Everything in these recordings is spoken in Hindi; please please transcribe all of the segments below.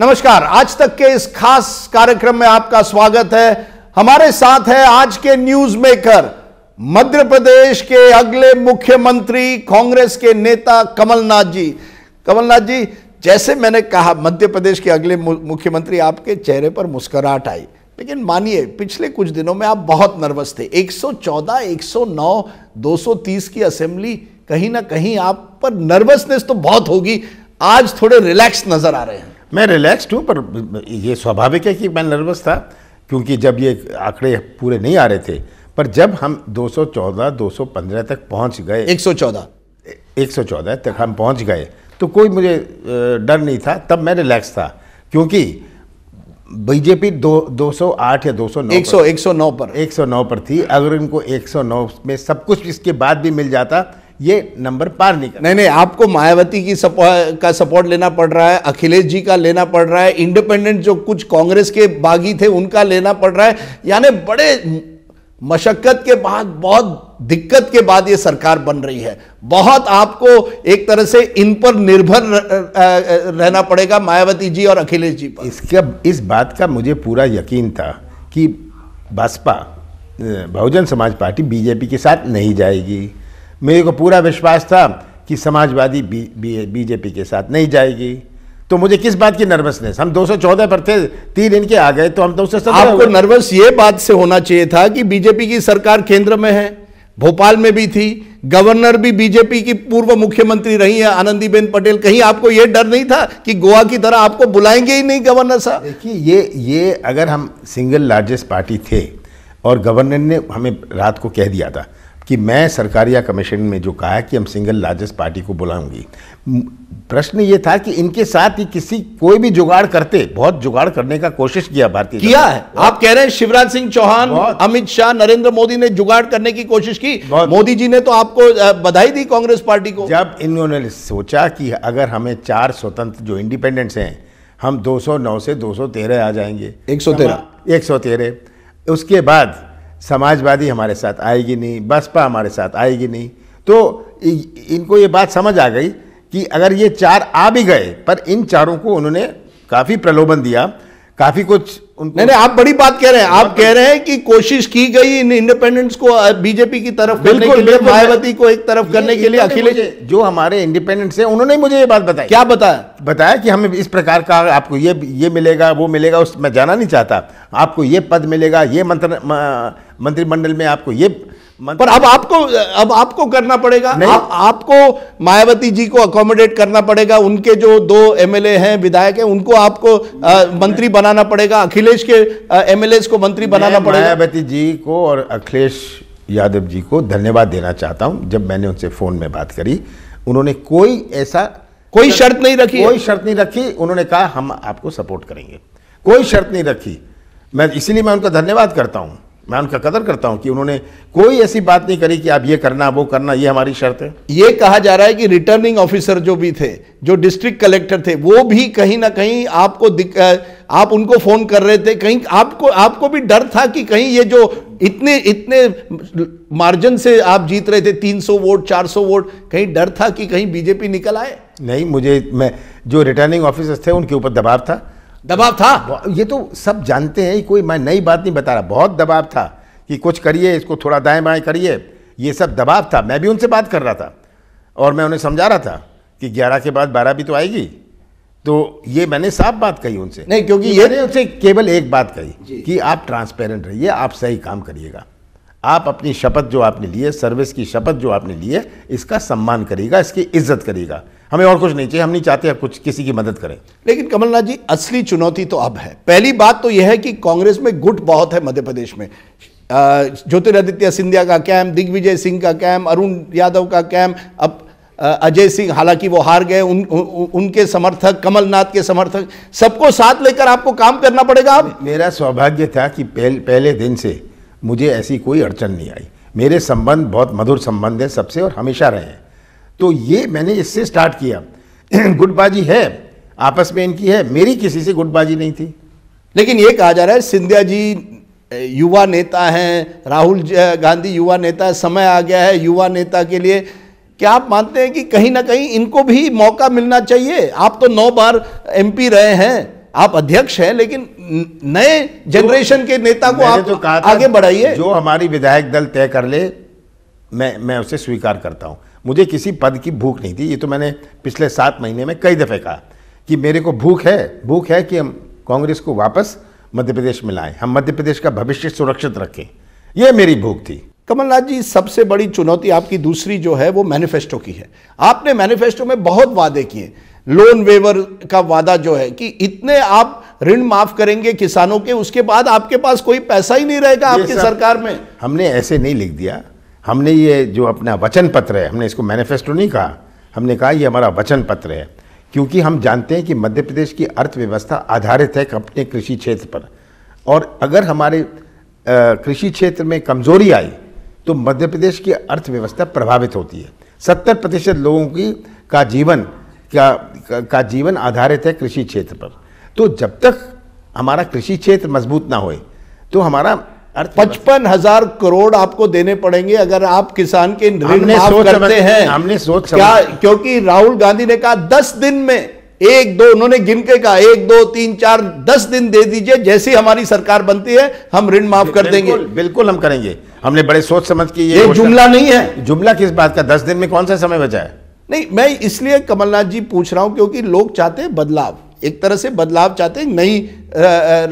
नमस्कार आज तक के इस खास कार्यक्रम में आपका स्वागत है हमारे साथ है आज के न्यूज मेकर मध्य प्रदेश के अगले मुख्यमंत्री कांग्रेस के नेता कमलनाथ जी कमलनाथ जी जैसे मैंने कहा मध्य प्रदेश के अगले मुख्यमंत्री आपके चेहरे पर मुस्कुराहट आई लेकिन मानिए पिछले कुछ दिनों में आप बहुत नर्वस थे 114, 109, 230 की असेंबली कहीं ना कहीं आप पर नर्वसनेस तो बहुत होगी आज थोड़े रिलैक्स नजर आ रहे हैं मैं रिलैक्सड हूँ पर ये स्वाभाविक है कि मैं नर्वस था क्योंकि जब ये आंकड़े पूरे नहीं आ रहे थे पर जब हम 214 215 तक पहुंच गए 114 114 तक हम पहुंच गए तो कोई मुझे डर नहीं था तब मैं रिलैक्स था क्योंकि बीजेपी दो आठ या 209 100 109 पर 109 पर थी अगर इनको 109 में सब कुछ इसके बाद भी मिल जाता ये नंबर पार नहीं कर नहीं नहीं आपको मायावती की सपोर्ट का सपोर्ट लेना पड़ रहा है अखिलेश जी का लेना पड़ रहा है इंडिपेंडेंट जो कुछ कांग्रेस के बागी थे उनका लेना पड़ रहा है यानी बड़े मशक्क़त के बाद बहुत दिक्कत के बाद ये सरकार बन रही है बहुत आपको एक तरह से इन पर निर्भर रहना पड़ेगा मायावती जी और अखिलेश जी पर इसके इस बात का मुझे पूरा यकीन था कि बसपा बहुजन समाज पार्टी बीजेपी के साथ नहीं जाएगी मेरे को पूरा विश्वास था कि समाजवादी बीजेपी के साथ नहीं जाएगी तो मुझे किस बात की नर्वसनेस हम 214 पर थे तीन इनके आ गए तो हम दो सौ आपको नर्वस ये बात से होना चाहिए था कि बीजेपी की सरकार केंद्र में है भोपाल में भी थी गवर्नर भी बीजेपी की पूर्व मुख्यमंत्री रही है आनंदीबेन पटेल कहीं आपको ये डर नहीं था कि गोवा की तरह आपको बुलाएंगे ही नहीं गवर्नर साहब देखिए ये ये अगर हम सिंगल लार्जेस्ट पार्टी थे और गवर्नर ने हमें रात को कह दिया था कि मैं सरकारिया कमीशन में जो कहा कि हम सिंगल लार्जेस्ट पार्टी को बुलाऊंगी प्रश्न ये था कि इनके साथ ही किसी कोई भी जुगाड़ करते बहुत जुगाड़ करने का कोशिश किया भारतीय किया है आप कह रहे हैं शिवराज सिंह चौहान अमित शाह नरेंद्र मोदी ने जुगाड़ करने की कोशिश की मोदी जी ने तो आपको बधाई दी कांग्रेस पार्टी को जब इन्होंने सोचा कि अगर हमें चार स्वतंत्र जो इंडिपेंडेंट्स हैं हम 209 से 213 आ जाएंगे 113 113 उसके बाद समाजवादी हमारे साथ आएगी नहीं बसपा हमारे साथ आएगी नहीं तो इनको ये बात समझ आ गई कि अगर ये चार आ भी गए पर इन चारों को उन्होंने काफ़ी प्रलोभन दिया काफ़ी कुछ नहीं नहीं आप बड़ी बात कह रहे हैं आप हाँ, कह रहे हैं कि कोशिश की गई इन इंडिपेंडेंट्स को बीजेपी की तरफ बिल्कुल मायावती को एक तरफ करने के लिए अखिलेश जो हमारे इंडिपेंडेंट्स हैं उन्होंने मुझे ये बात बताई क्या बताया बताया कि हमें इस प्रकार का आपको ये ये मिलेगा वो मिलेगा उस मैं जाना नहीं चाहता आपको ये पद मिलेगा ये मंत्र मंत्रिमंडल में आपको ये पर अब आपको अब आपको करना पड़ेगा आप, आपको मायावती जी को अकोमोडेट करना पड़ेगा उनके जो दो एमएलए हैं विधायक हैं उनको आपको आ, मंत्री बनाना पड़ेगा अखिलेश के एमएलए को मंत्री बनाना पड़ेगा मायावती जी को और अखिलेश यादव जी को धन्यवाद देना चाहता हूं जब मैंने उनसे फोन में बात करी उन्होंने कोई ऐसा कोई शर्त नहीं रखी कोई शर्त नहीं रखी उन्होंने कहा हम आपको सपोर्ट करेंगे कोई शर्त नहीं रखी मैं इसीलिए मैं उनका धन्यवाद करता हूं मैं उनका कदर करता हूं कि उन्होंने कोई ऐसी बात नहीं करी कि आप ये करना वो करना ये हमारी शर्त है ये कहा जा रहा है कि रिटर्निंग ऑफिसर जो भी थे जो डिस्ट्रिक्ट कलेक्टर थे वो भी कहीं ना कहीं आपको आप उनको फोन कर रहे थे कहीं आपको आपको भी डर था कि कहीं ये जो इतने इतने मार्जिन से आप जीत रहे थे 300 वोट 400 वोट कहीं डर था कि कहीं बीजेपी निकल आए नहीं मुझे मैं जो रिटर्निंग ऑफिसर्स थे उनके ऊपर दबाव था दबाव था ये तो सब जानते हैं कोई मैं नई बात नहीं बता रहा बहुत दबाव था कि कुछ करिए इसको थोड़ा दाएं बाएं करिए ये सब दबाव था मैं भी उनसे बात कर रहा था और मैं उन्हें समझा रहा था कि ग्यारह के बाद बारह भी तो आएगी तो ये मैंने साफ बात कही उनसे नहीं क्योंकि ये मैंने उनसे केवल एक बात कही कि आप ट्रांसपेरेंट रहिए आप सही काम करिएगा आप अपनी शपथ जो आपने ली है सर्विस की शपथ जो आपने ली है इसका सम्मान करिएगा इसकी इज्जत करिएगा हमें और कुछ नहीं चाहिए हम नहीं चाहते आप कुछ किसी की मदद करें लेकिन कमलनाथ जी असली चुनौती तो अब है पहली बात तो यह है कि कांग्रेस में गुट बहुत है मध्य प्रदेश में ज्योतिरादित्य सिंधिया का कैम्प दिग्विजय सिंह का कैम्प अरुण यादव का कैम्प अब अजय सिंह हालांकि वो हार गए उन, उ, उनके समर्थक कमलनाथ के समर्थक सबको साथ लेकर आपको काम करना पड़ेगा आप मेरा सौभाग्य था कि पहल, पहले दिन से मुझे ऐसी कोई अड़चन नहीं आई मेरे संबंध बहुत मधुर संबंध है सबसे और हमेशा रहे हैं तो ये मैंने इससे स्टार्ट किया गुटबाजी है आपस में इनकी है मेरी किसी से गुटबाजी नहीं थी लेकिन ये कहा जा रहा है सिंधिया जी युवा नेता हैं राहुल गांधी युवा नेता समय आ गया है युवा नेता के लिए क्या आप मानते हैं कि कहीं ना कहीं इनको भी मौका मिलना चाहिए आप तो नौ बार एमपी रहे हैं आप अध्यक्ष हैं लेकिन नए जनरेशन तो, के नेता को आप तो आगे बढ़ाइए जो हमारी विधायक दल तय कर ले मैं मैं उसे स्वीकार करता हूं मुझे किसी पद की भूख नहीं थी ये तो मैंने पिछले सात महीने में कई दफ़े कहा कि मेरे को भूख है भूख है कि हम कांग्रेस को वापस मध्य प्रदेश में लाएं हम मध्य प्रदेश का भविष्य सुरक्षित रखें यह मेरी भूख थी कमलनाथ जी सबसे बड़ी चुनौती आपकी दूसरी जो है वो मैनिफेस्टो की है आपने मैनिफेस्टो में बहुत वादे किए लोन वेवर का वादा जो है कि इतने आप ऋण माफ करेंगे किसानों के उसके बाद आपके पास कोई पैसा ही नहीं रहेगा आपकी सरकार में हमने ऐसे नहीं लिख दिया हमने ये जो अपना वचन पत्र है हमने इसको मैनिफेस्टो नहीं कहा हमने कहा ये हमारा वचन पत्र है क्योंकि हम जानते हैं कि मध्य प्रदेश की अर्थव्यवस्था आधारित है अपने कृषि क्षेत्र पर और अगर हमारे कृषि क्षेत्र में कमजोरी आई तो मध्य प्रदेश की अर्थव्यवस्था प्रभावित होती है सत्तर प्रतिशत लोगों की का जीवन का का जीवन आधारित है कृषि क्षेत्र पर तो जब तक हमारा कृषि क्षेत्र मजबूत ना होए तो हमारा पचपन हजार करोड़ आपको देने पड़ेंगे अगर आप किसान के ऋण माफ करते हैं हमने सोच क्या क्योंकि राहुल गांधी ने कहा दस दिन में एक दो उन्होंने गिन के कहा एक दो तीन चार दस दिन दे दीजिए जैसी हमारी सरकार बनती है हम ऋण माफ कर देंगे बिल्कुल, हम करेंगे हमने बड़े सोच समझ के ये जुमला नहीं है जुमला किस बात का दस दिन में कौन सा समय बचा है नहीं मैं इसलिए कमलनाथ जी पूछ रहा हूं क्योंकि लोग चाहते हैं बदलाव एक तरह से बदलाव चाहते हैं नई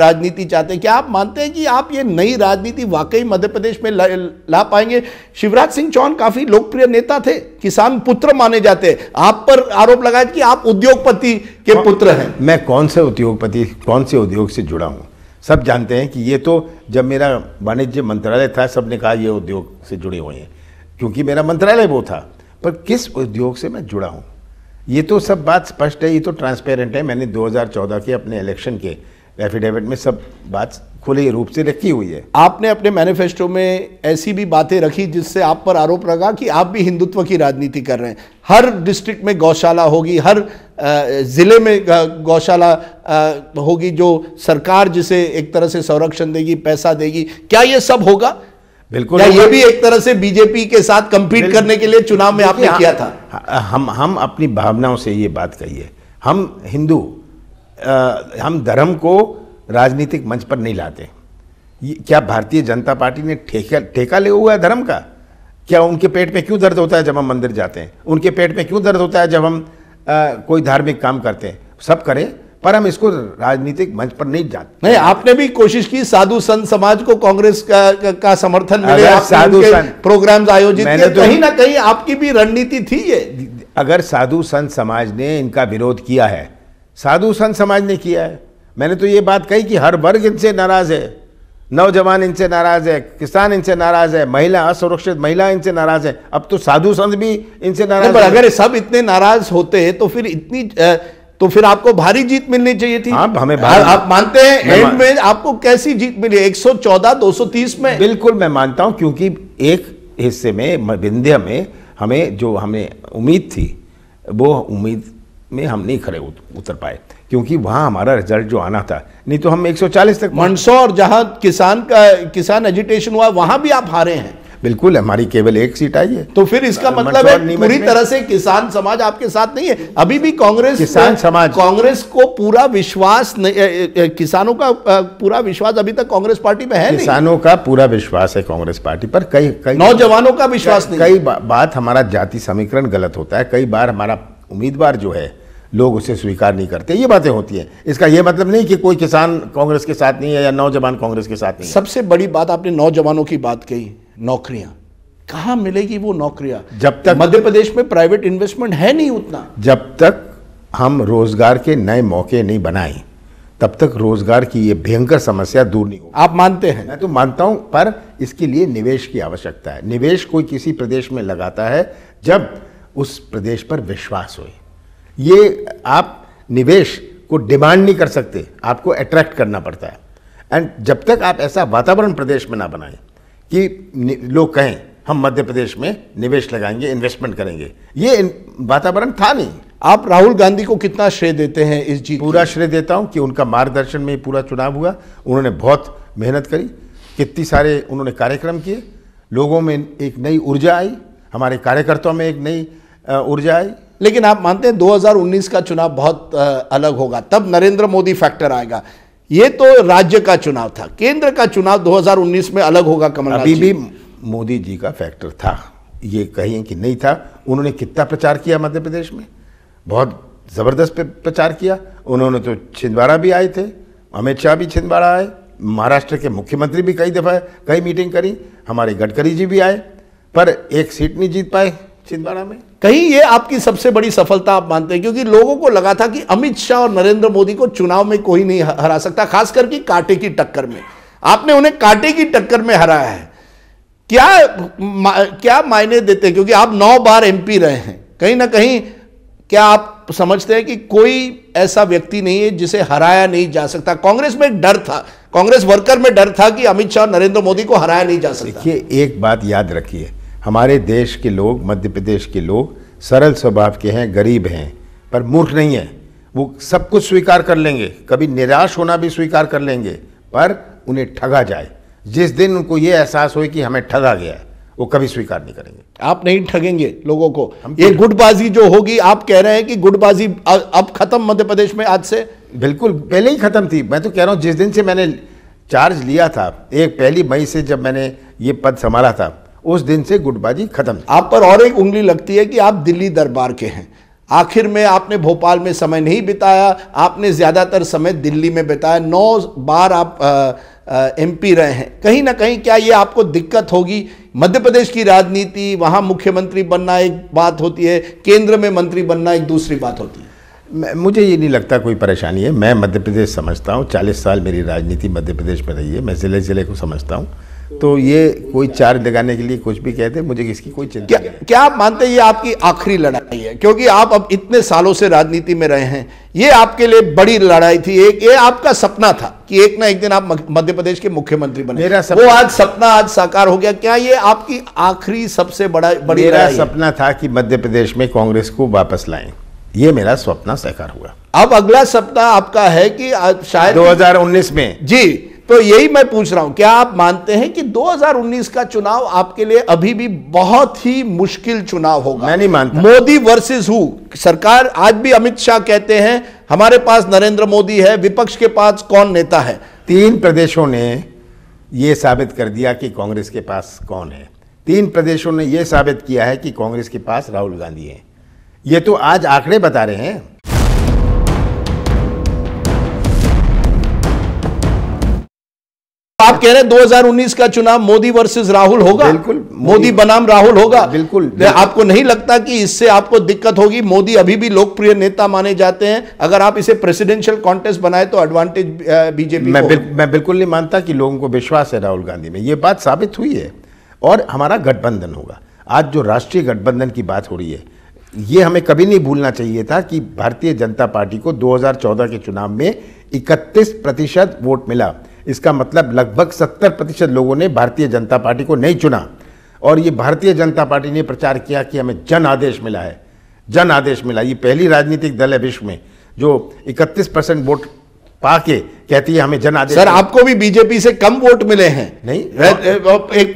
राजनीति चाहते हैं क्या आप मानते हैं कि आप ये नई राजनीति वाकई मध्य प्रदेश में ला, ला पाएंगे शिवराज सिंह चौहान काफ़ी लोकप्रिय नेता थे किसान पुत्र माने जाते हैं आप पर आरोप लगाया कि आप उद्योगपति के पुत्र हैं मैं कौन से उद्योगपति कौन से उद्योग से जुड़ा हूँ सब जानते हैं कि ये तो जब मेरा वाणिज्य मंत्रालय था सब ने कहा ये उद्योग से जुड़े हुए हैं क्योंकि मेरा मंत्रालय वो था पर किस उद्योग से मैं जुड़ा हूँ ये तो सब बात स्पष्ट है ये तो ट्रांसपेरेंट है मैंने 2014 के अपने इलेक्शन के एफिडेविट में सब बात खुले रूप से रखी हुई है आपने अपने मैनिफेस्टो में ऐसी भी बातें रखी जिससे आप पर आरोप लगा कि आप भी हिंदुत्व की राजनीति कर रहे हैं हर डिस्ट्रिक्ट में गौशाला होगी हर ज़िले में गौशाला होगी जो सरकार जिसे एक तरह से संरक्षण देगी पैसा देगी क्या ये सब होगा बिल्कुल या ये भी एक तरह से बीजेपी के साथ कंपीट करने के लिए चुनाव में आपने किया हाँ, था हाँ, हम हम अपनी भावनाओं से ये बात कही है हम हिंदू हम धर्म को राजनीतिक मंच पर नहीं लाते क्या भारतीय जनता पार्टी ने ठेका ठेका ले हुआ है धर्म का क्या उनके पेट में क्यों दर्द होता है जब हम मंदिर जाते हैं उनके पेट में क्यों दर्द होता है जब हम आ, कोई धार्मिक काम करते हैं सब करें पर हम इसको राजनीतिक मंच पर नहीं जाते नहीं आपने भी कोशिश की साधु संत समाज को कांग्रेस का, का, का समर्थन मिले साधु प्रोग्राम्स आयोजित किए तो कहीं ना कहीं आपकी भी रणनीति थी ये अगर साधु संत समाज ने इनका विरोध किया है साधु संत समाज ने किया है मैंने तो ये बात कही कि हर वर्ग इनसे नाराज है नौजवान इनसे नाराज है किसान इनसे नाराज है महिला असुरक्षित महिला इनसे नाराज है अब तो साधु संत भी इनसे नाराज पर अगर सब इतने नाराज होते तो फिर इतनी तो फिर आपको भारी जीत मिलनी चाहिए थी हाँ, आप हमें आप मानते हैं एंड में आपको कैसी जीत मिली 114 230 में बिल्कुल मैं मानता हूं क्योंकि एक हिस्से में विंध्य में हमें जो हमें उम्मीद थी वो उम्मीद में हम नहीं खड़े उतर पाए क्योंकि वहाँ हमारा रिजल्ट जो आना था नहीं तो हम 140 तक मंडसौर जहाँ किसान का किसान एजिटेशन हुआ वहां भी आप हारे हैं बिल्कुल हमारी केवल एक सीट आई है तो फिर इसका मतलब है पूरी तरह से किसान समाज आपके साथ नहीं है अभी भी कांग्रेस किसान समाज कांग्रेस को पूरा विश्वास किसानों का पूरा विश्वास अभी तक कांग्रेस पार्टी में है किसानों का पूरा विश्वास है कांग्रेस पार्टी पर कई कई नौजवानों का विश्वास नहीं कई बात हमारा जाति समीकरण गलत होता है कई बार हमारा उम्मीदवार जो है लोग उसे स्वीकार नहीं करते ये बातें होती हैं इसका ये मतलब नहीं कि कोई किसान कांग्रेस के साथ नहीं है या नौजवान कांग्रेस के साथ नहीं सबसे बड़ी बात आपने नौजवानों की बात कही नौकरियां कहा मिलेगी वो नौकरियां जब तक मध्य प्रदेश में प्राइवेट इन्वेस्टमेंट है नहीं उतना जब तक हम रोजगार के नए मौके नहीं बनाए तब तक रोजगार की ये भयंकर समस्या दूर नहीं होगी आप मानते हैं मैं तो मानता हूं पर इसके लिए निवेश की आवश्यकता है निवेश कोई किसी प्रदेश में लगाता है जब उस प्रदेश पर विश्वास हो ये आप निवेश को डिमांड नहीं कर सकते आपको अट्रैक्ट करना पड़ता है एंड जब तक आप ऐसा वातावरण प्रदेश में ना बनाएं कि लोग कहें हम मध्य प्रदेश में निवेश लगाएंगे इन्वेस्टमेंट करेंगे ये वातावरण था नहीं आप राहुल गांधी को कितना श्रेय देते हैं इस जीत पूरा श्रेय देता हूं कि उनका मार्गदर्शन में पूरा चुनाव हुआ उन्होंने बहुत मेहनत करी कितनी सारे उन्होंने कार्यक्रम किए लोगों में एक नई ऊर्जा आई हमारे कार्यकर्ताओं में एक नई ऊर्जा आई लेकिन आप मानते हैं 2019 का चुनाव बहुत अलग होगा तब नरेंद्र मोदी फैक्टर आएगा ये तो राज्य का चुनाव था केंद्र का चुनाव 2019 में अलग होगा कमल अभी भी मोदी जी का फैक्टर था ये कहें कि नहीं था उन्होंने कितना प्रचार किया मध्य प्रदेश में बहुत ज़बरदस्त प्रचार किया उन्होंने तो छिंदवाड़ा भी आए थे अमित शाह भी छिंदवाड़ा आए महाराष्ट्र के मुख्यमंत्री भी कई दफ़ा कई मीटिंग करी हमारे गडकरी जी भी आए पर एक सीट नहीं जीत पाए छिंदवाड़ा में कहीं ये आपकी सबसे बड़ी सफलता आप मानते हैं क्योंकि लोगों को लगा था कि अमित शाह और नरेंद्र मोदी को चुनाव में कोई नहीं हरा सकता खास करके कांटे की टक्कर में आपने उन्हें कांटे की टक्कर में हराया है क्या मा, क्या मायने देते हैं क्योंकि आप नौ बार एमपी रहे हैं कहीं ना कहीं क्या आप समझते हैं कि कोई ऐसा व्यक्ति नहीं है जिसे हराया नहीं जा सकता कांग्रेस में डर था कांग्रेस वर्कर में डर था कि अमित शाह नरेंद्र मोदी को हराया नहीं जा सकता देखिए एक बात याद रखिए हमारे देश के लोग मध्य प्रदेश के लोग सरल स्वभाव के हैं गरीब हैं पर मूर्ख नहीं हैं वो सब कुछ स्वीकार कर लेंगे कभी निराश होना भी स्वीकार कर लेंगे पर उन्हें ठगा जाए जिस दिन उनको ये एहसास हो कि हमें ठगा गया है वो कभी स्वीकार नहीं करेंगे आप नहीं ठगेंगे लोगों को ये गुटबाजी जो होगी आप कह रहे हैं कि गुटबाजी अब खत्म मध्य प्रदेश में आज से बिल्कुल पहले ही खत्म थी मैं तो कह रहा हूँ जिस दिन से मैंने चार्ज लिया था एक पहली मई से जब मैंने ये पद संभाला था उस दिन से गुटबाजी खत्म आप पर और एक उंगली लगती है कि आप दिल्ली दरबार के हैं आखिर में आपने भोपाल में समय नहीं बिताया आपने ज़्यादातर समय दिल्ली में बिताया नौ बार आप एमपी रहे हैं कहीं ना कहीं क्या ये आपको दिक्कत होगी मध्य प्रदेश की राजनीति वहाँ मुख्यमंत्री बनना एक बात होती है केंद्र में मंत्री बनना एक दूसरी बात होती है मुझे ये नहीं लगता कोई परेशानी है मैं मध्य प्रदेश समझता हूँ चालीस साल मेरी राजनीति मध्य प्रदेश में रही है मैं ज़िले ज़िले को समझता हूँ तो ये कोई चार लगाने के लिए कुछ भी कहते मुझे इसकी कोई चिंता क्या, क्या आप मानते हैं ये आपकी आखिरी लड़ाई है क्योंकि आप अब इतने सालों से राजनीति में रहे हैं ये आपके लिए बड़ी लड़ाई थी एक ये आपका सपना था कि एक ना एक दिन आप मध्य प्रदेश के मुख्यमंत्री बने मेरा सपना वो आज सपना आज साकार हो गया क्या ये आपकी आखिरी सबसे बड़ा बड़ी मेरा सपना था कि मध्य प्रदेश में कांग्रेस को वापस लाए ये मेरा सपना साकार हुआ अब अगला सपना आपका है कि शायद 2019 में जी तो यही मैं पूछ रहा हूं क्या आप मानते हैं कि 2019 का चुनाव आपके लिए अभी भी बहुत ही मुश्किल चुनाव होगा मैं नहीं मानता मोदी वर्सेस हु सरकार आज भी अमित शाह कहते हैं हमारे पास नरेंद्र मोदी है विपक्ष के पास कौन नेता है तीन प्रदेशों ने यह साबित कर दिया कि कांग्रेस के पास कौन है तीन प्रदेशों ने यह साबित किया है कि कांग्रेस के पास राहुल गांधी है ये तो आज आंकड़े बता रहे हैं आप कह रहे हैं 2019 का चुनाव मोदी वर्सेस राहुल होगा बिल्कुल मोदी बनाम राहुल होगा बिल्कुल, तो बिल्कुल आपको नहीं लगता कि इससे आपको दिक्कत होगी मोदी अभी भी लोकप्रिय नेता माने जाते हैं अगर आप इसे प्रेसिडेंशियल कॉन्टेस्ट बनाए तो एडवांटेज बीजेपी मैं बिल, मैं बिल्कुल नहीं मानता कि लोगों को विश्वास है राहुल गांधी में ये बात साबित हुई है और हमारा गठबंधन होगा आज जो राष्ट्रीय गठबंधन की बात हो रही है ये हमें कभी नहीं भूलना चाहिए था कि भारतीय जनता पार्टी को 2014 के चुनाव में 31 प्रतिशत वोट मिला इसका मतलब लगभग 70 प्रतिशत लोगों ने भारतीय जनता पार्टी को नहीं चुना और ये भारतीय जनता पार्टी ने प्रचार किया कि हमें जन आदेश मिला है जन आदेश मिला ये पहली राजनीतिक दल है विश्व में जो 31 परसेंट वोट पाके कहती है हमें जन आदेश सर आपको भी बीजेपी से कम वोट मिले हैं नहीं एक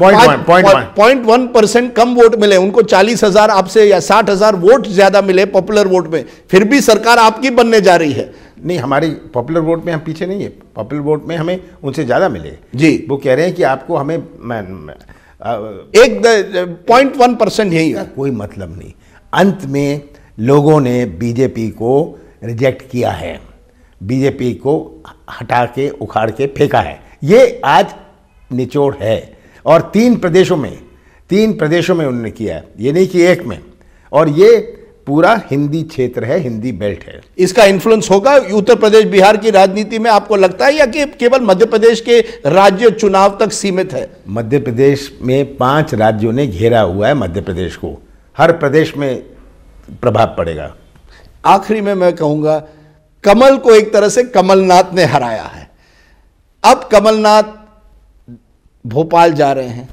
पॉइंट वन परसेंट कम वोट मिले उनको चालीस हजार आपसे या साठ हजार वोट ज्यादा मिले पॉपुलर वोट में फिर भी सरकार आपकी बनने जा रही है नहीं हमारी पॉपुलर वोट में हम पीछे नहीं है पॉपुलर वोट में हमें उनसे ज़्यादा मिले जी वो कह रहे हैं कि आपको हमें मैं, मैं, आ, एक पॉइंट वन परसेंट यही है कोई मतलब नहीं अंत में लोगों ने बीजेपी को रिजेक्ट किया है बीजेपी को हटा के उखाड़ के फेंका है ये आज निचोड़ है और तीन प्रदेशों में तीन प्रदेशों में उन्होंने किया है ये नहीं कि एक में और ये पूरा हिंदी क्षेत्र है हिंदी बेल्ट है इसका इन्फ्लुएंस होगा उत्तर प्रदेश बिहार की राजनीति में आपको लगता है या कि केवल मध्य प्रदेश के राज्य चुनाव तक सीमित है मध्य प्रदेश में पांच राज्यों ने घेरा हुआ है मध्य प्रदेश को हर प्रदेश में प्रभाव पड़ेगा आखिरी में मैं कहूंगा कमल को एक तरह से कमलनाथ ने हराया है अब कमलनाथ भोपाल जा रहे हैं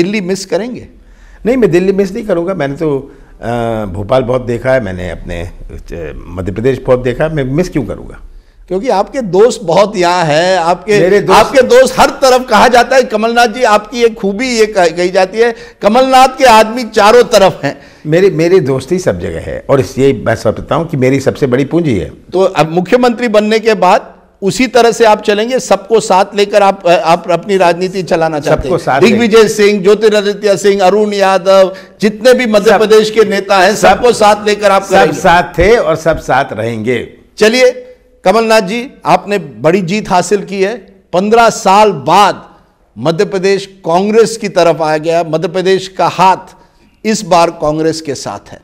दिल्ली मिस करेंगे नहीं मैं दिल्ली मिस नहीं करूँगा मैंने तो भोपाल बहुत देखा है मैंने अपने मध्य प्रदेश बहुत देखा है मैं मिस क्यों करूँगा क्योंकि आपके दोस्त बहुत यहाँ है आपके दोस्त आपके दोस्त हर तरफ कहा जाता है कमलनाथ जी आपकी एक खूबी ये कही जाती है कमलनाथ के आदमी चारों तरफ हैं मेरे मेरे दोस्ती सब जगह है और इसलिए मैं समझता हूँ कि मेरी सबसे बड़ी पूंजी है तो अब मुख्यमंत्री बनने के बाद उसी तरह से आप चलेंगे सबको साथ लेकर आप आप अपनी राजनीति चलाना चाहते हैं दिग्विजय सिंह ज्योतिरादित्य सिंह अरुण यादव जितने भी मध्य प्रदेश के नेता हैं सबको साथ लेकर आप सब साथ थे और सब साथ रहेंगे चलिए कमलनाथ जी आपने बड़ी जीत हासिल की है पंद्रह साल बाद मध्य प्रदेश कांग्रेस की तरफ आ गया मध्य प्रदेश का हाथ इस बार कांग्रेस के साथ है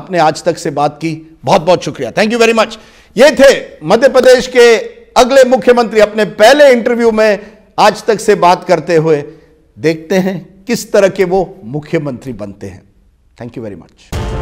आपने आज तक से बात की बहुत बहुत शुक्रिया थैंक यू वेरी मच ये थे मध्य प्रदेश के अगले मुख्यमंत्री अपने पहले इंटरव्यू में आज तक से बात करते हुए देखते हैं किस तरह के वो मुख्यमंत्री बनते हैं थैंक यू वेरी मच